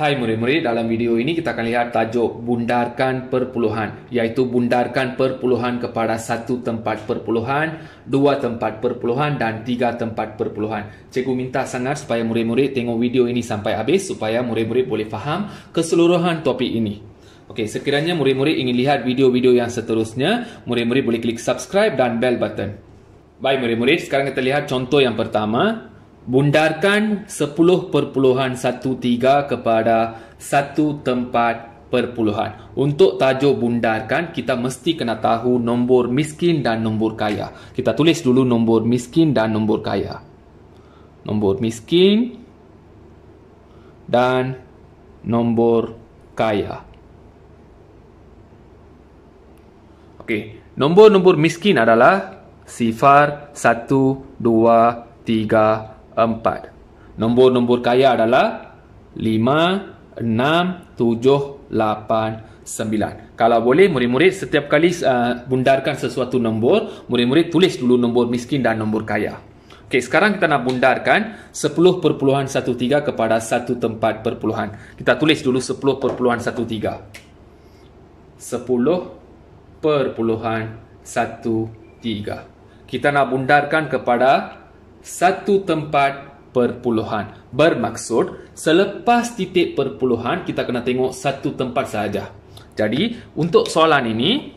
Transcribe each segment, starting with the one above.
Hai murid-murid, dalam video ini kita akan lihat tajuk bundarkan perpuluhan iaitu bundarkan perpuluhan kepada satu tempat perpuluhan, dua tempat perpuluhan dan tiga tempat perpuluhan. Cikgu minta sangat supaya murid-murid tengok video ini sampai habis supaya murid-murid boleh faham keseluruhan topik ini. Okey, sekiranya murid-murid ingin lihat video-video yang seterusnya, murid-murid boleh klik subscribe dan bell button. Baik murid-murid, sekarang kita lihat contoh yang pertama bundarkan 10.13 kepada satu tempat perpuluhan. Untuk tajuk bundarkan, kita mesti kena tahu nombor miskin dan nombor kaya. Kita tulis dulu nombor miskin dan nombor kaya. Nombor miskin dan nombor kaya. Okey, nombor-nombor miskin adalah sifar 1 2 3 empat. Nombor-nombor kaya adalah lima, enam, tujuh, lapan, sembilan. Kalau boleh, murid-murid setiap kali uh, bundarkan sesuatu nombor, murid-murid tulis dulu nombor miskin dan nombor kaya. Okey, sekarang kita nak bundarkan sepuluh perpuluhan satu tiga kepada satu tempat perpuluhan. Kita tulis dulu sepuluh Sepuluh perpuluhan perpuluhan satu tiga. satu tiga. Kita nak bundarkan kepada satu tempat perpuluhan. Bermaksud, selepas titik perpuluhan, kita kena tengok satu tempat sahaja. Jadi, untuk soalan ini,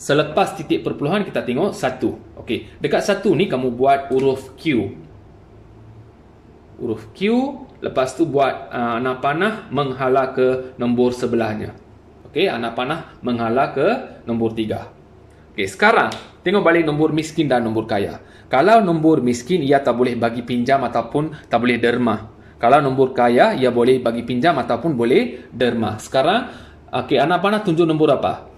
selepas titik perpuluhan, kita tengok satu. Okey, dekat satu ni kamu buat huruf Q. Huruf Q, lepas tu buat uh, anak panah menghala ke nombor sebelahnya. Okey, anak panah menghala ke nombor tiga. Okey, sekarang tengok balik nombor miskin dan nombor kaya. Kalau nombor miskin, ia tak boleh bagi pinjam ataupun tak boleh derma. Kalau nombor kaya, ia boleh bagi pinjam ataupun boleh derma. Sekarang, okay, anak panah tunjuk nombor apa?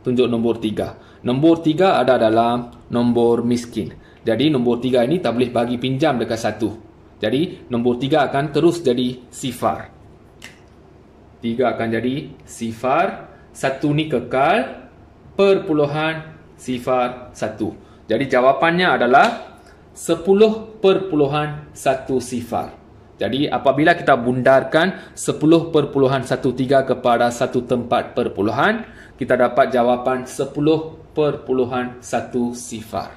Tunjuk nombor tiga. Nombor tiga ada dalam nombor miskin. Jadi, nombor tiga ini tak boleh bagi pinjam dekat satu. Jadi, nombor tiga akan terus jadi sifar. Tiga akan jadi sifar. Satu ni kekal perpuluhan sifar satu. Satu. Jadi jawapannya adalah 10.1 sifar. Jadi apabila kita bundarkan 10.13 kepada satu tempat perpuluhan, kita dapat jawapan 10.1 sifar.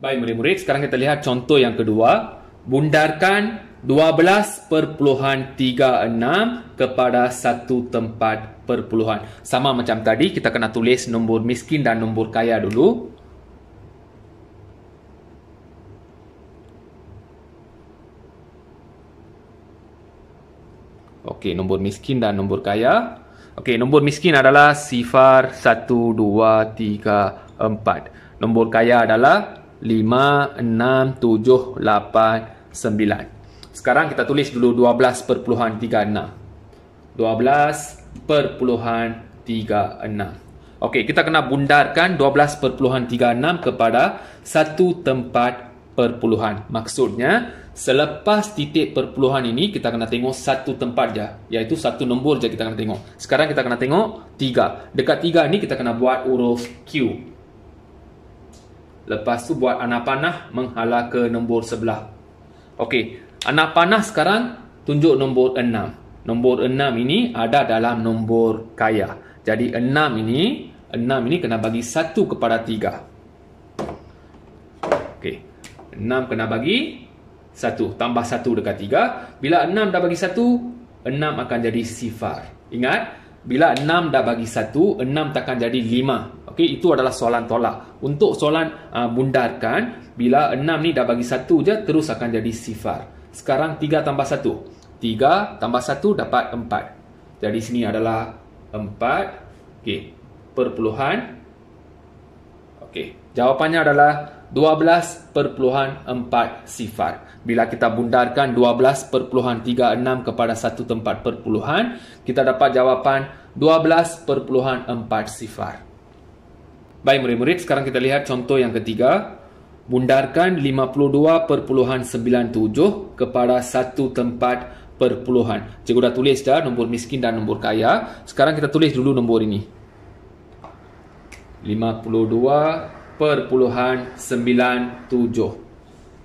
Baik murid-murid, sekarang kita lihat contoh yang kedua. Bundarkan 12.36 kepada satu tempat perpuluhan. Sama macam tadi, kita kena tulis nombor miskin dan nombor kaya dulu. Okey, nombor miskin dan nombor kaya. Okey, nombor miskin adalah sifar 1 2 3 4. Nombor kaya adalah 5 6 7 8 9. Sekarang kita tulis dulu 12.36. 12.36. Okey, kita kena bundarkan 12.36 kepada satu tempat perpuluhan. Maksudnya, Selepas titik perpuluhan ini, kita kena tengok satu tempat je. Iaitu satu nombor je kita kena tengok. Sekarang kita kena tengok tiga. Dekat tiga ni kita kena buat huruf Q. Lepas tu buat anak panah menghala ke nombor sebelah. Okey. Anak panah sekarang tunjuk nombor enam. Nombor enam ini ada dalam nombor kaya. Jadi enam ini, enam ini kena bagi satu kepada tiga. Okey. Enam kena bagi satu. Tambah satu dekat tiga. Bila enam dah bagi satu, enam akan jadi sifar. Ingat, bila enam dah bagi satu, enam takkan jadi lima. Okey, itu adalah soalan tolak. Untuk soalan uh, bundarkan, bila enam ni dah bagi satu je, terus akan jadi sifar. Sekarang tiga tambah satu. Tiga tambah satu dapat empat. Jadi sini adalah empat. Okey, perpuluhan. Okey, jawapannya adalah 12.4 sifar. Bila kita bundarkan 12.36 kepada satu tempat perpuluhan, kita dapat jawapan 12.4 sifar. Baik murid-murid, sekarang kita lihat contoh yang ketiga. Bundarkan 52.97 kepada satu tempat perpuluhan. Cikgu dah tulis dah nombor miskin dan nombor kaya. Sekarang kita tulis dulu nombor ini. 52 perpuluhan sembilan tujuh.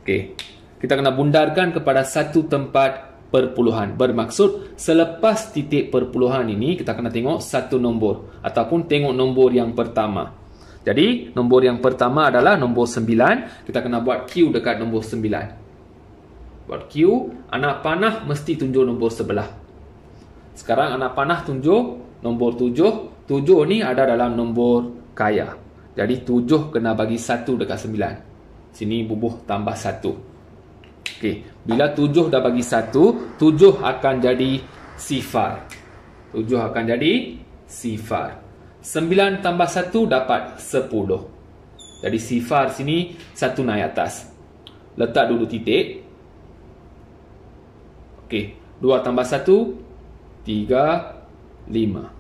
Okay, Kita kena bundarkan kepada satu tempat perpuluhan. Bermaksud selepas titik perpuluhan ini kita kena tengok satu nombor ataupun tengok nombor yang pertama. Jadi nombor yang pertama adalah nombor sembilan. Kita kena buat Q dekat nombor sembilan. Buat Q. Anak panah mesti tunjuk nombor sebelah. Sekarang anak panah tunjuk nombor tujuh. Tujuh ni ada dalam nombor kaya. Jadi 7 kena bagi 1 dekat 9. Sini bubuh tambah 1. Okey, bila 7 dah bagi 1, 7 akan jadi sifar. 7 akan jadi sifar. 9 tambah 1 dapat 10. Jadi sifar sini 1 naik atas. Letak dulu titik. Okey, 2 tambah 1 3 5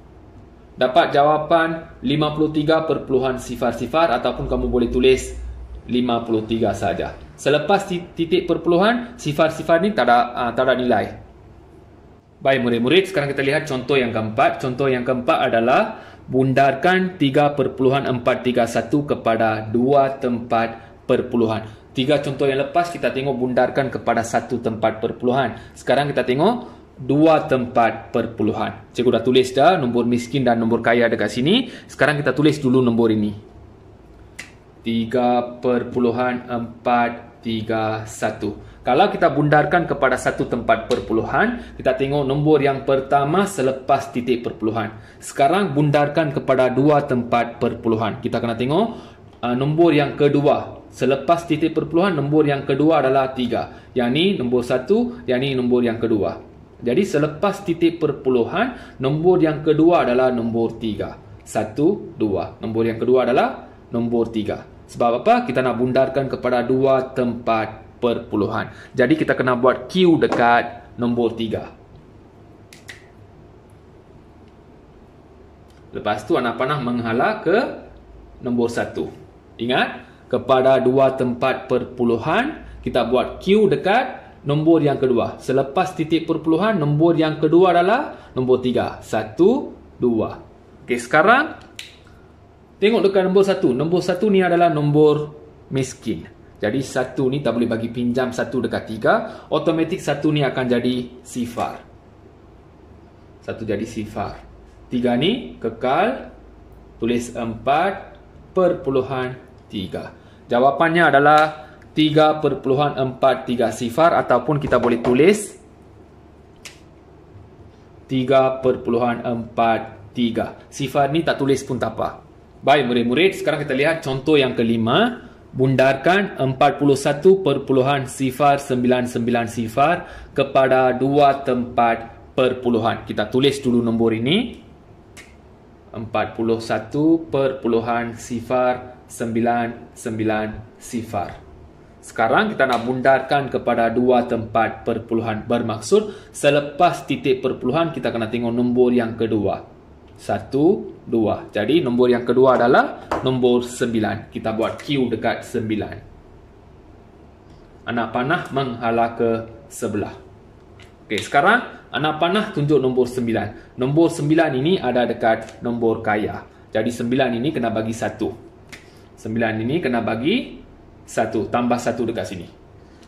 dapat jawapan 53 perpuluhan sifar-sifar ataupun kamu boleh tulis 53 saja. Selepas titik perpuluhan, sifar-sifar ni tak ada, uh, tak ada nilai. Baik murid-murid, sekarang kita lihat contoh yang keempat. Contoh yang keempat adalah bundarkan 3 perpuluhan 431 kepada 2 tempat perpuluhan. Tiga contoh yang lepas kita tengok bundarkan kepada satu tempat perpuluhan. Sekarang kita tengok dua tempat perpuluhan. Cikgu dah tulis dah nombor miskin dan nombor kaya dekat sini. Sekarang kita tulis dulu nombor ini. Tiga tiga perpuluhan empat satu. Kalau kita bundarkan kepada satu tempat perpuluhan, kita tengok nombor yang pertama selepas titik perpuluhan. Sekarang bundarkan kepada dua tempat perpuluhan. Kita kena tengok uh, nombor yang kedua. Selepas titik perpuluhan, nombor yang kedua adalah tiga, Yang ni nombor satu, yang ni nombor yang kedua. Jadi selepas titik perpuluhan, nombor yang kedua adalah nombor tiga. Satu, dua. Nombor yang kedua adalah nombor tiga. Sebab apa? Kita nak bundarkan kepada dua tempat perpuluhan. Jadi kita kena buat Q dekat nombor tiga. Lepas tu anak panah menghala ke nombor satu. Ingat, kepada dua tempat perpuluhan, kita buat Q dekat nombor yang kedua. Selepas titik perpuluhan, nombor yang kedua adalah nombor tiga. Satu, dua. Okey, sekarang tengok dekat nombor satu. Nombor satu ni adalah nombor miskin. Jadi satu ni tak boleh bagi pinjam satu dekat tiga. otomatik satu ni akan jadi sifar. Satu jadi sifar. Tiga ni kekal tulis empat perpuluhan tiga. Jawapannya adalah 3.43 sifar ataupun kita boleh tulis 3.43 sifar ni tak tulis pun tak apa baik murid-murid sekarang kita lihat contoh yang kelima bundarkan 41.99 sifar, sifar kepada dua tempat perpuluhan kita tulis dulu nombor ini 41.99 sifar 99 sifar sekarang kita nak bundarkan kepada dua tempat perpuluhan bermaksud selepas titik perpuluhan kita kena tengok nombor yang kedua. Satu, dua. Jadi nombor yang kedua adalah nombor sembilan. Kita buat Q dekat sembilan. Anak panah menghala ke sebelah. Okey, sekarang anak panah tunjuk nombor sembilan. Nombor sembilan ini ada dekat nombor kaya. Jadi sembilan ini kena bagi satu. Sembilan ini kena bagi satu tambah satu dekat sini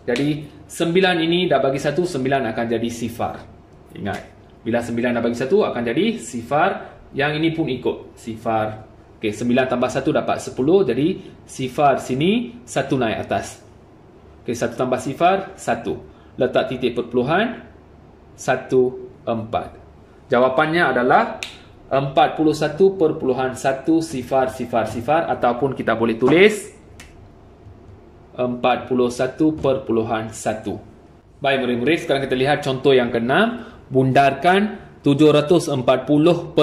jadi sembilan ini dah bagi satu sembilan akan jadi sifar ingat bila sembilan dah bagi satu akan jadi sifar yang ini pun ikut sifar Okey sembilan tambah satu dapat sepuluh jadi sifar sini satu naik atas Okey satu tambah sifar satu letak titik perpuluhan satu empat jawapannya adalah 41.1 sifar sifar sifar ataupun kita boleh tulis 41.1 41.1. Baik murid-murid, sekarang kita lihat contoh yang keenam, bundarkan 740.5692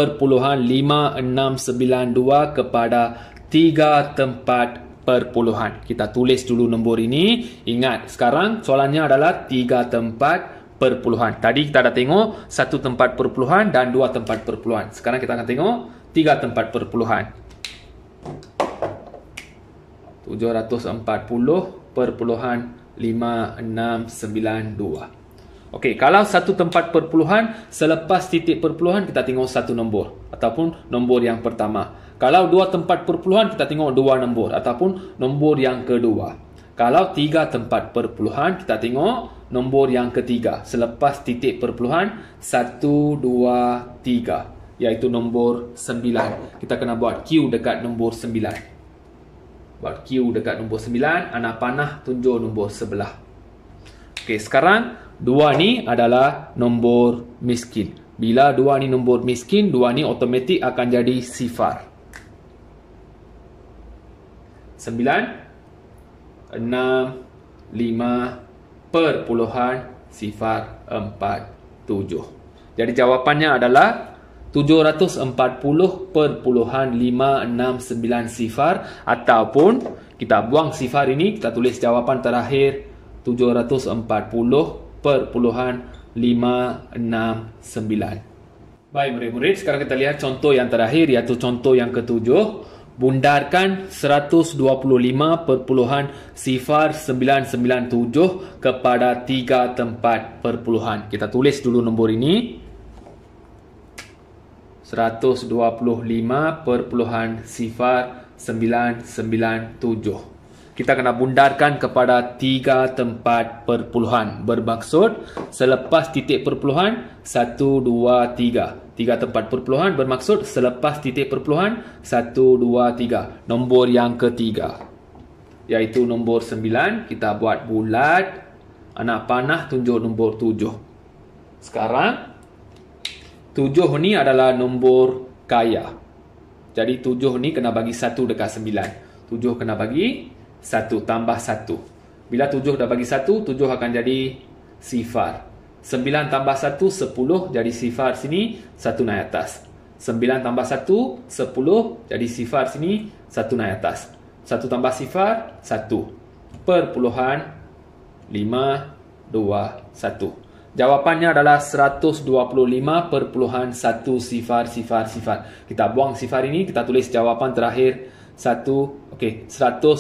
kepada 3 tempat perpuluhan. Kita tulis dulu nombor ini. Ingat, sekarang soalannya adalah 3 tempat perpuluhan. Tadi kita dah tengok satu tempat perpuluhan dan dua tempat perpuluhan. Sekarang kita akan tengok tiga tempat perpuluhan. 740.5692. Okey, kalau satu tempat perpuluhan selepas titik perpuluhan kita tengok satu nombor ataupun nombor yang pertama. Kalau dua tempat perpuluhan kita tengok dua nombor ataupun nombor yang kedua. Kalau tiga tempat perpuluhan kita tengok nombor yang ketiga selepas titik perpuluhan 1 2 3 iaitu nombor 9. Kita kena buat Q dekat nombor 9 buat Q dekat nombor 9 anak panah tunjuk nombor sebelah ok sekarang dua ni adalah nombor miskin bila dua ni nombor miskin dua ni otomatik akan jadi sifar 9 6 7 5 perpuluhan sifar 4 7 jadi jawapannya adalah 740.569 sifar ataupun kita buang sifar ini kita tulis jawapan terakhir 740.569 Baik murid-murid sekarang kita lihat contoh yang terakhir iaitu contoh yang ketujuh Bundarkan 125 sifar 997 kepada 3 tempat perpuluhan. Kita tulis dulu nombor ini. 125 sifar 997. Kita kena bundarkan kepada tiga tempat perpuluhan. Bermaksud selepas titik perpuluhan, 1, 2, 3. Tiga tempat perpuluhan bermaksud selepas titik perpuluhan, satu, dua, tiga. Nombor yang ketiga, iaitu nombor sembilan. Kita buat bulat, anak panah tunjuk nombor tujuh. Sekarang, tujuh ni adalah nombor kaya. Jadi tujuh ni kena bagi satu dekat sembilan. Tujuh kena bagi satu, tambah satu. Bila tujuh dah bagi satu, tujuh akan jadi sifar. Sembilan tambah satu, sepuluh. Jadi sifar sini, satu naik atas. Sembilan tambah satu, sepuluh. Jadi sifar sini, satu naik atas. Satu tambah sifar, satu. Perpuluhan, lima, dua, satu. Satu. Jawapannya adalah satu sifar sifar sifar. Kita buang sifar ini, kita tulis jawapan terakhir satu. Okey, satu.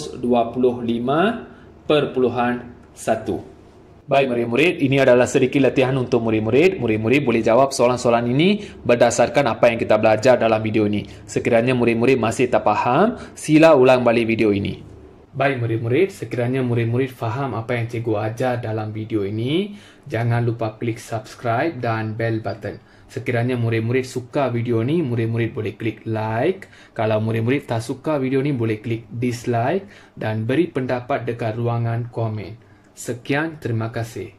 Baik murid-murid, ini adalah sedikit latihan untuk murid-murid. Murid-murid boleh jawab soalan-soalan ini berdasarkan apa yang kita belajar dalam video ini. Sekiranya murid-murid masih tak faham, sila ulang balik video ini. Baik murid-murid, sekiranya murid-murid faham apa yang cikgu ajar dalam video ini, jangan lupa klik subscribe dan bell button. Sekiranya murid-murid suka video ni, murid-murid boleh klik like. Kalau murid-murid tak suka video ni, boleh klik dislike dan beri pendapat dekat ruangan komen. Sekian, terima kasih.